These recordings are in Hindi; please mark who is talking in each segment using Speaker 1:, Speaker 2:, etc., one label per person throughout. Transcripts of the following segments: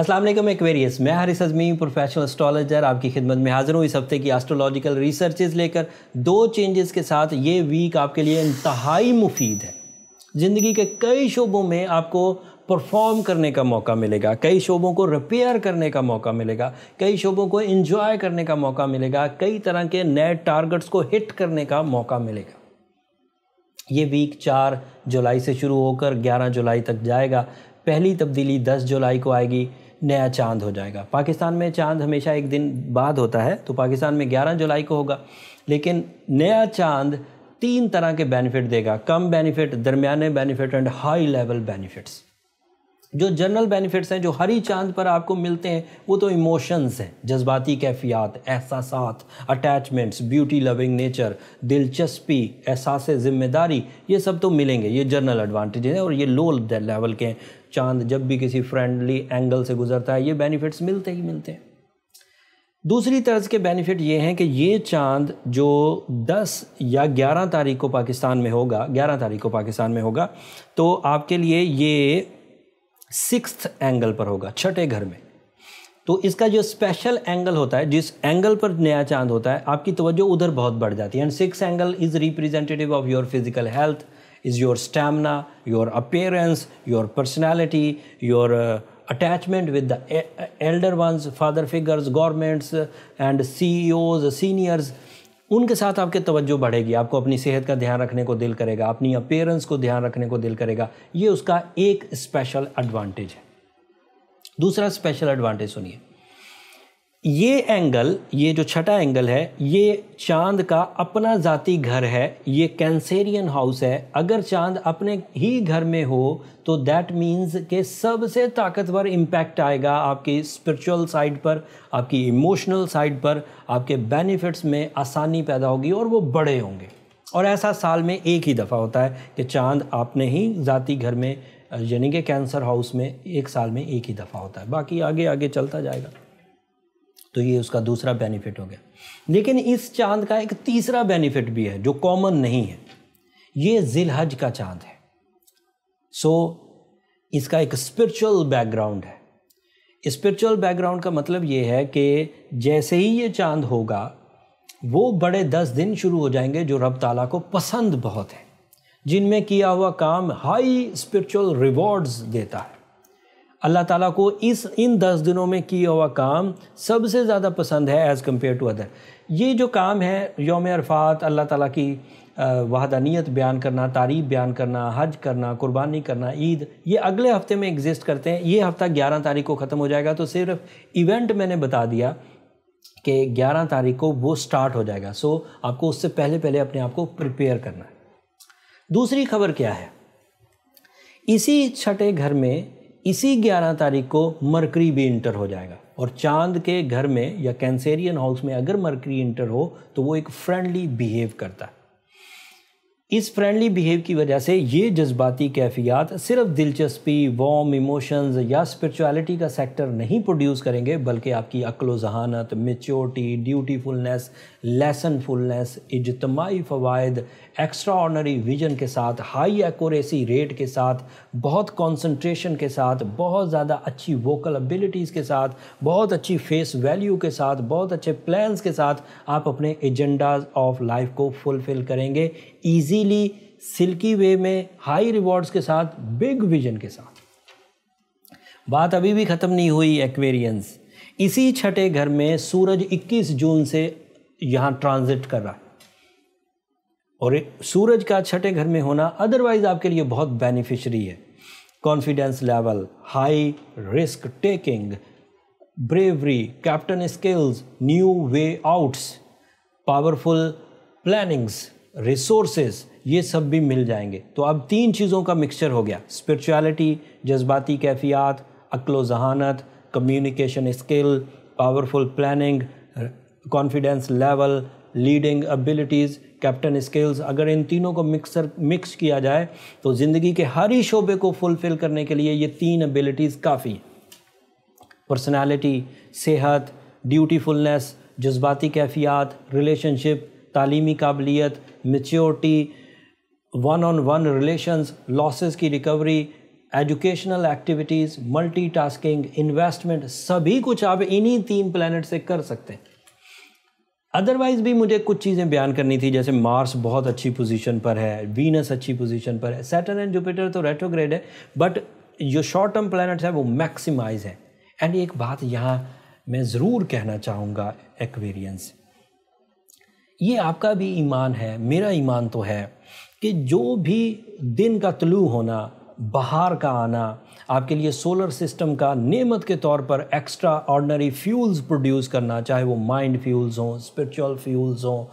Speaker 1: असलम एक्वेरियस मैं हारिस अजमी प्रोफेशनल एस्ट्रोलॉजर आपकी खिदमत में हाजिर हूँ इस हफ्ते की एस्ट्रोलॉजिकल रिसर्चेज लेकर दो चेंजेस के साथ ये वीक आपके लिए इंतहाई मुफीद है ज़िंदगी के कई शोबों में आपको परफॉर्म करने का मौका मिलेगा कई शोबों को रिपेयर करने का मौका मिलेगा कई शोबों को इन्जॉय करने का मौका मिलेगा कई तरह के नए टारगेट्स को हिट करने का मौका मिलेगा ये वीक चार जुलाई से शुरू होकर ग्यारह जुलाई तक जाएगा पहली तब्दीली दस जुलाई को आएगी नया चांद हो जाएगा पाकिस्तान में चांद हमेशा एक दिन बाद होता है तो पाकिस्तान में 11 जुलाई को होगा लेकिन नया चांद तीन तरह के बेनिफिट देगा कम बेनिफिट दरमियाने benefit and high level benefits जो जनरल बेनिफिट्स हैं जो हरी चांद पर आपको मिलते हैं वो तो इमोशंस हैं जज्बाती कैफियात एहसास अटैचमेंट्स ब्यूटी लविंग नेचर दिलचस्पी एहसास ज़िम्मेदारी ये सब तो मिलेंगे ये जनरल एडवांटेज हैं और ये लो लेवल के हैं चांद जब भी किसी फ्रेंडली एंगल से गुजरता है ये बेनिफिट्स मिलते ही मिलते हैं दूसरी तर्ज के बेनिफिट ये हैं कि ये चांद जो 10 या 11 तारीख को पाकिस्तान में होगा 11 तारीख को पाकिस्तान में होगा तो आपके लिए ये सिक्स एंगल पर होगा छठे घर में तो इसका जो स्पेशल एंगल होता है जिस एंगल पर नया चांद होता है आपकी तवज्जो उधर बहुत बढ़ जाती है and six angle is representative of your physical health is your stamina your appearance your personality your with the elder elder father figures figures, and C is seniors उनके साथ आपकी तवज्जो बढ़ेगी आपको अपनी सेहत का ध्यान रखने को दिल करेगा अपनी अपेयरेंस को ध्यान रखने को दिल करेगा ये उसका एक स्पेशल एडवांटेज है दूसरा स्पेशल एडवांटेज सुनिए ये एंगल ये जो छठा एंगल है ये चांद का अपना जाति घर है ये कैंसेरियन हाउस है अगर चांद अपने ही घर में हो तो दैट मीन्स के सबसे ताकतवर इम्पैक्ट आएगा आपकी स्पिरिचुअल साइड पर आपकी इमोशनल साइड पर आपके बेनिफिट्स में आसानी पैदा होगी और वो बड़े होंगे और ऐसा साल में एक ही दफ़ा होता है कि चांद अपने ही जाति घर में यानी कि कैंसर हाउस में एक साल में एक ही दफ़ा होता है बाकी आगे आगे चलता जाएगा तो ये उसका दूसरा बेनिफिट हो गया लेकिन इस चांद का एक तीसरा बेनिफिट भी है जो कॉमन नहीं है ये जिलहज का चांद है सो so, इसका एक स्पिरिचुअल बैकग्राउंड है स्पिरिचुअल बैकग्राउंड का मतलब ये है कि जैसे ही ये चांद होगा वो बड़े दस दिन शुरू हो जाएंगे जो रब ताला को पसंद बहुत है जिनमें किया हुआ काम हाई स्पिरिचुअल रिवॉर्ड्स देता है अल्लाह ताला को इस इन दस दिनों में किया हुआ काम सबसे ज़्यादा पसंद है एज़ कम्पेयर टू अदर ये जो काम है योम अरफात अल्लाह ताला की वहदानियत बयान करना तारीफ बयान करना हज करना कुर्बानी करना ईद ये अगले हफ्ते में एग्जिस्ट करते हैं ये हफ़्ता ग्यारह तारीख को ख़त्म हो जाएगा तो सिर्फ इवेंट मैंने बता दिया कि ग्यारह तारीख को वो स्टार्ट हो जाएगा सो आपको उससे पहले पहले अपने आप को प्रिपेयर करना है दूसरी खबर क्या है इसी छठे घर में इसी 11 तारीख को मरकरी भी इंटर हो जाएगा और चांद के घर में या कैंसेरियन हाउस में अगर मरकरी इंटर हो तो वो एक फ्रेंडली बिहेव करता है इस फ्रेंडली बिहेव की वजह से ये जज्बाती कैफियत सिर्फ दिलचस्पी वॉम इमोशंस या स्पिरिचुअलिटी का सेक्टर नहीं प्रोड्यूस करेंगे बल्कि आपकी अक्लो जहानत मेच्योरिटी ड्यूटीफुलनेस लेसनफुलनेस इजतमाही फ़वाद एक्स्ट्रा ऑर्डनरी विजन के साथ हाई एक्यूरेसी रेट के साथ बहुत कंसंट्रेशन के साथ बहुत ज़्यादा अच्छी वोकल एबिलिटीज़ के साथ बहुत अच्छी फेस वैल्यू के साथ बहुत अच्छे प्लान्स के साथ आप अपने एजेंडाज ऑफ लाइफ को फुलफ़िल करेंगे ईजीली सिल्की वे में हाई रिवॉर्ड्स के साथ बिग विजन के साथ बात अभी भी ख़त्म नहीं हुई एक्वेरियंस इसी छठे घर में सूरज 21 जून से यहाँ ट्रांजिट कर रहा है और सूरज का छठे घर में होना अदरवाइज आपके लिए बहुत बेनिफिशरी है confidence level high risk taking bravery captain skills new way outs powerful plannings resources ये सब भी मिल जाएंगे तो अब तीन चीज़ों का मिक्सचर हो गया स्परिचुअलिटी जज्बाती कैफियात अक्लो जहानत communication skill powerful planning confidence level leading abilities captain skills अगर इन तीनों को मिक्सर मिक्स किया जाए तो ज़िंदगी के हर ही शोबे को फुलफ़िल करने के लिए ये तीन एबिलिटीज़ काफ़ी हैं सेहत ड्यूटीफुलनेस जज्बाती कैफियात रिलेशनशिप तालीमी काबिलियत maturity one on one relation losses की recovery educational activities multitasking investment सभी कुछ आप इन्हीं तीन प्लानट से कर सकते हैं अदरवाइज भी मुझे कुछ चीज़ें बयान करनी थी जैसे मार्स बहुत अच्छी पोजीशन पर है वीनस अच्छी पोजीशन पर है सैटर्न एंड जुपिटर तो रेट्रोग्रेड है बट जो शॉर्ट टर्म प्लानट्स हैं वो मैक्सिमाइज हैं एंड एक बात यहाँ मैं ज़रूर कहना चाहूँगा एक्वेरियंस ये आपका भी ईमान है मेरा ईमान तो है कि जो भी दिन का तलू होना बाहर का आना आपके लिए सोलर सिस्टम का नियमत के तौर पर एक्स्ट्रा ऑर्डनरी फ्यूल्स प्रोड्यूस करना चाहे वो माइंड फ्यूल्स हों स्पिरिचुअल फ्यूल्स हों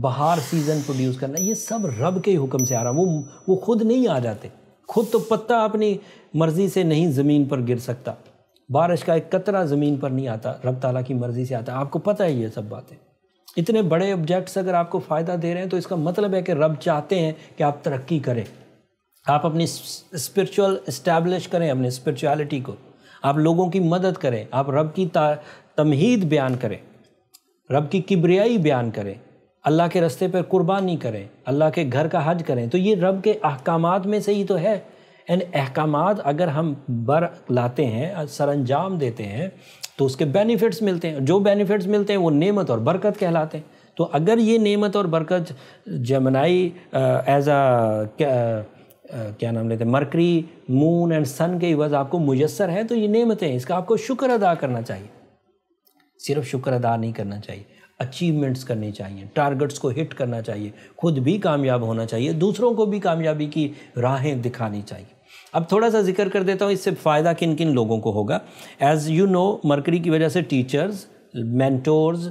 Speaker 1: बाहर सीज़न प्रोड्यूस करना ये सब रब के हुक्म से आ रहा वो वो खुद नहीं आ जाते खुद तो पत्ता अपनी मर्ज़ी से नहीं ज़मीन पर गिर सकता बारिश का एक कतरा ज़मीन पर नहीं आता रब ताला की मर्ज़ी से आता आपको पता है ये सब बातें इतने बड़े ऑब्जेक्ट्स अगर आपको फ़ायदा दे रहे हैं तो इसका मतलब है कि रब चाहते हैं कि आप तरक्की करें आप अपनी स्पिरिचुअल इस्टेब्लिश करें अपनी स्पिरिचुअलिटी को आप लोगों की मदद करें आप रब की तमहीद बयान करें रब की किबरियाई बयान करें अल्लाह के रस्ते पर कुर्बानी करें अल्लाह के घर का हज करें तो ये रब के अहकाम में से ही तो है एंड अहकाम अगर हम बर लाते हैं सर अंजाम देते हैं तो उसके बेनिफिट्स मिलते हैं जो बेनिफिट्स मिलते हैं वो नेमत और बरकत कहलाते हैं तो अगर ये नेमत और बरकत जमनाई एज अ क्या नाम लेते हैं मरकरी मून एंड सन के इवज़ आपको मुयसर है तो ये नेमतें हैं इसका आपको शुक्र अदा करना चाहिए सिर्फ शुक्र अदा नहीं करना चाहिए अचीवमेंट्स करनी चाहिए टारगेट्स को हिट करना चाहिए खुद भी कामयाब होना चाहिए दूसरों को भी कामयाबी की राहें दिखानी चाहिए अब थोड़ा सा जिक्र कर देता हूँ इससे फ़ायदा किन किन लोगों को होगा एज़ यू नो मरकरी की वजह से teachers mentors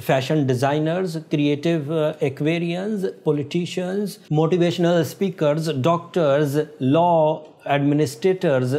Speaker 1: fashion designers creative Aquarians aquarians, motivational speaker doctors law administrators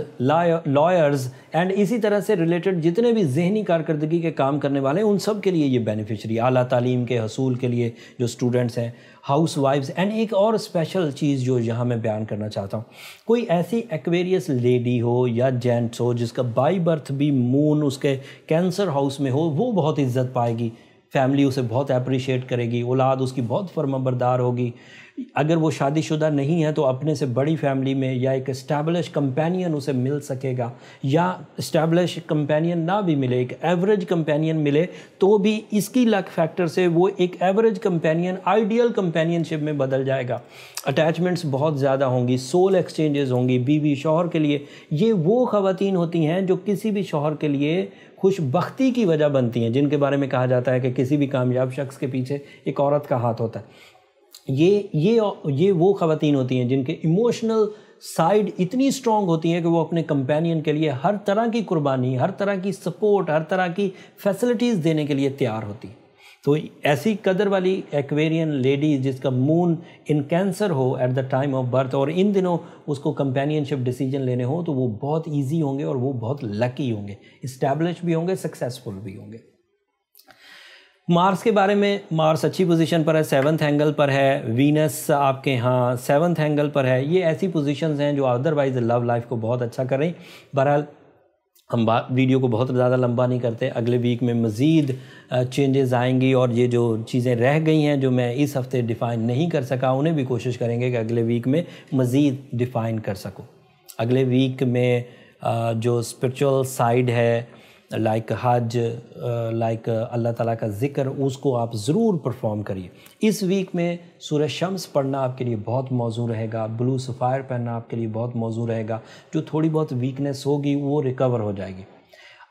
Speaker 1: lawyers and इसी तरह से रिलेटेड जितने भी जहनी कारकर्दगी के काम करने वाले हैं उन सब के लिए ये बेनिफिशरी अला तालीम के हसूल के लिए जो स्टूडेंट्स हैं हाउस वाइफ्स एंड एक और स्पेशल चीज़ जो यहाँ मैं बयान करना चाहता हूँ कोई ऐसी एक्वेरियस लेडी हो या जेंट्स हो जिसका बाई बर्थ भी मून उसके कैंसर हाउस में हो वो बहुत इज्जत पाएगी फैमिली उसे बहुत अप्रिशिएट करेगी औलाद उसकी बहुत फर्मबरदार होगी अगर वो शादीशुदा नहीं है तो अपने से बड़ी फैमिली में या एक इस्टेब्लिश कंपेनियन उसे मिल सकेगा या इस्टेब्लिश कंपेनियन ना भी मिले एक एवरेज कंपेनियन मिले तो भी इसकी लक फैक्टर से वो एक एवरेज कंपेनियन आइडियल कंपेनियनशिप में बदल जाएगा अटैचमेंट्स बहुत ज़्यादा होंगी सोल एक्सचेंजेस होंगी बीवी शोहर के लिए ये वो ख़वान होती हैं जो किसी भी शोहर के लिए खुशबख्ती की वजह बनती हैं जिनके बारे में कहा जाता है कि किसी भी कामयाब शख्स के पीछे एक औरत का हाथ होता है ये ये ये वो ख़वातीन होती हैं जिनके इमोशनल साइड इतनी स्ट्रांग होती हैं कि वो अपने कंपेनियन के लिए हर तरह की कुर्बानी हर तरह की सपोर्ट हर तरह की फैसिलिटीज़ देने के लिए तैयार होती तो ऐसी कदर वाली एक्वेरियन लेडीज़ जिसका मून इन कैंसर हो at the time of birth और इन दिनों उसको कंपेनियनशिप डिसीजन लेने हो तो वो बहुत ईजी होंगे और वो बहुत लकी होंगे इस्टेब्लिश भी होंगे सक्सेसफुल भी होंगे मार्स के बारे में मार्स अच्छी पोजीशन पर है सेवन्थ एंगल पर है वीनस आपके यहाँ सेवन्थ एंगल पर है ये ऐसी पोजीशंस हैं जो अदरवाइज लव लाइफ को बहुत अच्छा कर रही बहरहाल हम बात वीडियो को बहुत ज़्यादा लंबा नहीं करते अगले वीक में मज़ीद चेंजेस आएंगी और ये जो चीज़ें रह गई हैं जो मैं इस हफ़्ते डिफ़ाइन नहीं कर सका उन्हें भी कोशिश करेंगे कि अगले वीक में मज़ीद डिफ़ाइन कर सकूँ अगले वीक में जो स्पिरिचुअल साइड है लाइक हज लाइक अल्लाह ताला का ज़िक्र उसको आप ज़रूर परफॉर्म करिए इस वीक में सूर्य शम्स पढ़ना आपके लिए बहुत मौजू रहेगा ब्लू सफ़ायर पहनना आपके लिए बहुत मौजू रहेगा जो थोड़ी बहुत वीकनेस होगी वो रिकवर हो जाएगी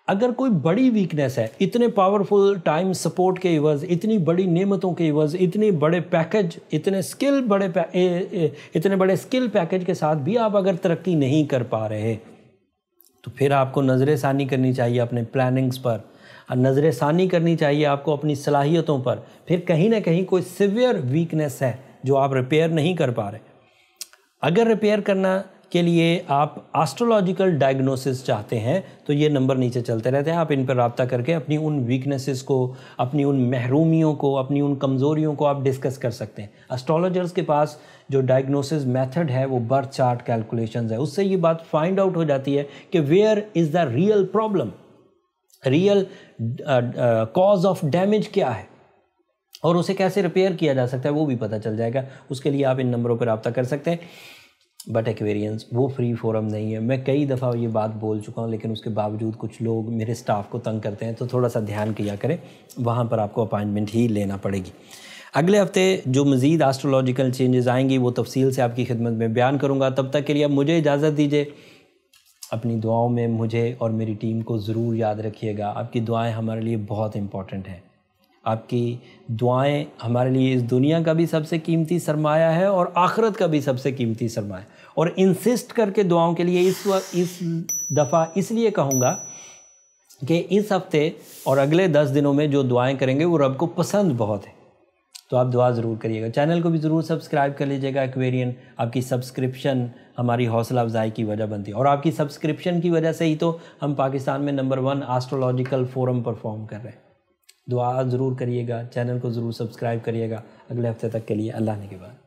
Speaker 1: अगर कोई बड़ी वीकनेस है इतने पावरफुल टाइम सपोर्ट के इवज़ इतनी बड़ी नेमतों के इवज़ इतने बड़े पैकेज इतने स्किल बड़े ए, ए, इतने बड़े स्किल पैकेज के साथ भी आप अगर तरक्की नहीं कर पा रहे तो फिर आपको नज़र षानी करनी चाहिए अपने प्लानिंग्स पर और नज़र षानी करनी चाहिए आपको अपनी सलाहियतों पर फिर कहीं ना कहीं कोई सिवियर वीकनेस है जो आप रिपेयर नहीं कर पा रहे अगर रिपेयर करना के लिए आप एस्ट्रोलॉजिकल डायग्नोसिस चाहते हैं तो ये नंबर नीचे चलते रहते हैं आप इन पर रबता करके अपनी उन वीकनेसेस को अपनी उन महरूमियों को अपनी उन कमज़ोरियों को आप डिस्कस कर सकते हैं एस्ट्रोलॉजर्स के पास जो डायग्नोसिस मेथड है वो बर्थ चार्ट कैलकुलेशन है उससे ये बात फाइंड आउट हो जाती है कि where is the real problem real cause of damage क्या है और उसे कैसे रिपेयर किया जा सकता है वो भी पता चल जाएगा उसके लिए आप इन नंबरों पर रबता कर सकते हैं बट एक्वेरियंस वो फ्री फोरम नहीं है मैं कई दफ़ा ये बात बोल चुका हूँ लेकिन उसके बावजूद कुछ लोग मेरे स्टाफ को तंग करते हैं तो थोड़ा सा ध्यान किया करें वहाँ पर आपको अपॉइंटमेंट ही लेना पड़ेगी अगले हफ्ते जो मज़ीद आस्ट्रोलॉजिकल चेंजेस आएंगी वो तफसील से आपकी खिदमत में बयान करूँगा तब तक के लिए मुझे इजाज़त दीजिए अपनी दुआओं में मुझे और मेरी टीम को ज़रूर याद रखिएगा आपकी दुआएँ हमारे लिए बहुत इंपॉर्टेंट हैं आपकी दुआएं हमारे लिए इस दुनिया का भी सबसे कीमती सरमाया है और आखरत का भी सबसे कीमती सरमाया और इंसिस्ट करके दुआओं के लिए इस इस दफ़ा इसलिए कहूँगा कि इस हफ्ते और अगले दस दिनों में जो दुआएं करेंगे वो रब को पसंद बहुत है तो आप दुआ ज़रूर करिएगा चैनल को भी ज़रूर सब्सक्राइब कर लीजिएगा एक्वेरियन आपकी सब्सक्रिप्शन हमारी हौसला अफजाई की वजह बनती है और आपकी सब्सक्रिप्शन की वजह से ही तो हम पाकिस्तान में number one astrological forum perform कर रहे हैं दुआ ज़रूर करिएगा चैनल को ज़रूर सब्सक्राइब करिएगा अगले हफ्ते तक के लिए अल्लाह ने के बाद